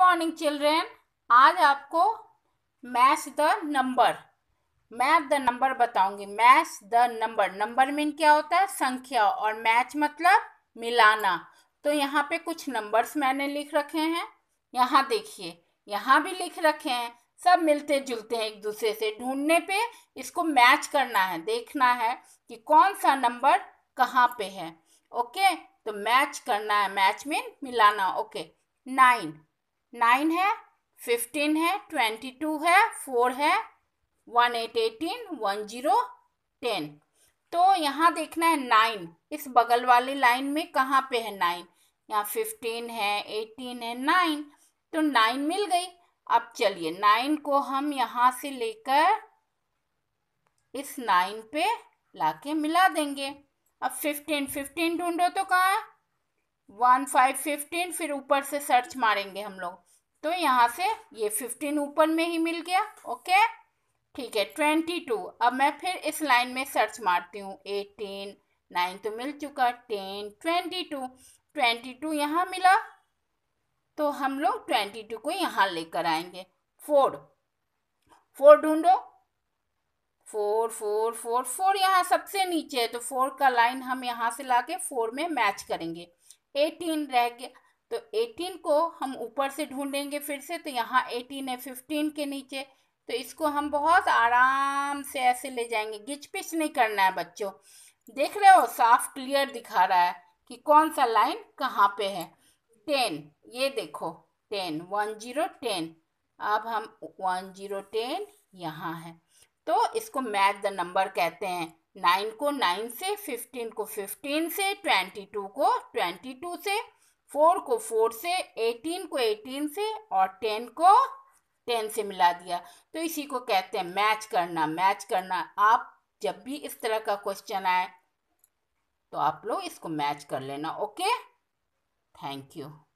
morning children आज आपको match the number math the number बताऊंगी match the number number mean क्या होता है संख्या और मैच मतलब मिलाना तो यहाँ पे कुछ नंबर्स मैंने लिख रखे हैं यहाँ देखिए यहाँ भी लिख रखे हैं सब मिलते जुलते हैं एक दूसरे से ढूंढने पे इसको मैच करना है देखना है कि कौन सा नंबर कहाँ पे है ओके तो मैच करना है मैच मीन मिलाना ओके नाइन नाइन है फिफ्टीन है ट्वेंटी टू है फोर है one eight eighteen one zero ten तो यहाँ देखना है नाइन इस बगल वाली लाइन में कहाँ पे है नाइन यहाँ फिफ्टीन है एटीन है नाइन तो नाइन मिल गई अब चलिए नाइन को हम यहाँ से लेकर इस नाइन पे लाके मिला देंगे अब फिफ्टीन फिफ्टीन ढूंढो तो कहाँ है वन फाइव फिफ्टीन फिर ऊपर से सर्च मारेंगे हम लोग तो यहाँ से ये फिफ्टीन ऊपर में ही मिल गया ओके ठीक है ट्वेंटी टू अब मैं फिर इस लाइन में सर्च मारती हूँ एटीन नाइन तो मिल चुका ten twenty two twenty two यहाँ मिला तो हम लोग ट्वेंटी टू को यहाँ लेकर आएंगे फोर फोर ढूंढो फोर फोर फोर फोर यहाँ सबसे नीचे है तो फोर का लाइन हम यहाँ से लाके फोर में मैच करेंगे एटीन रह गया तो एटीन को हम ऊपर से ढूंढेंगे फिर से तो यहाँ एटीन है फिफ्टीन के नीचे तो इसको हम बहुत आराम से ऐसे ले जाएंगे गिच पिच नहीं करना है बच्चों देख रहे हो साफ क्लियर दिखा रहा है कि कौन सा लाइन कहाँ पे है टेन ये देखो टेन वन जीरो टेन अब हम वन जीरो टेन यहाँ है तो इसको मैच द नंबर कहते हैं नाइन को नाइन से फिफ्टीन को फिफ्टीन से ट्वेंटी टू को ट्वेंटी टू से फोर को फोर से एटीन को एटीन से और टेन को टेन से मिला दिया तो इसी को कहते हैं मैच करना मैच करना आप जब भी इस तरह का क्वेश्चन आए तो आप लोग इसको मैच कर लेना ओके थैंक यू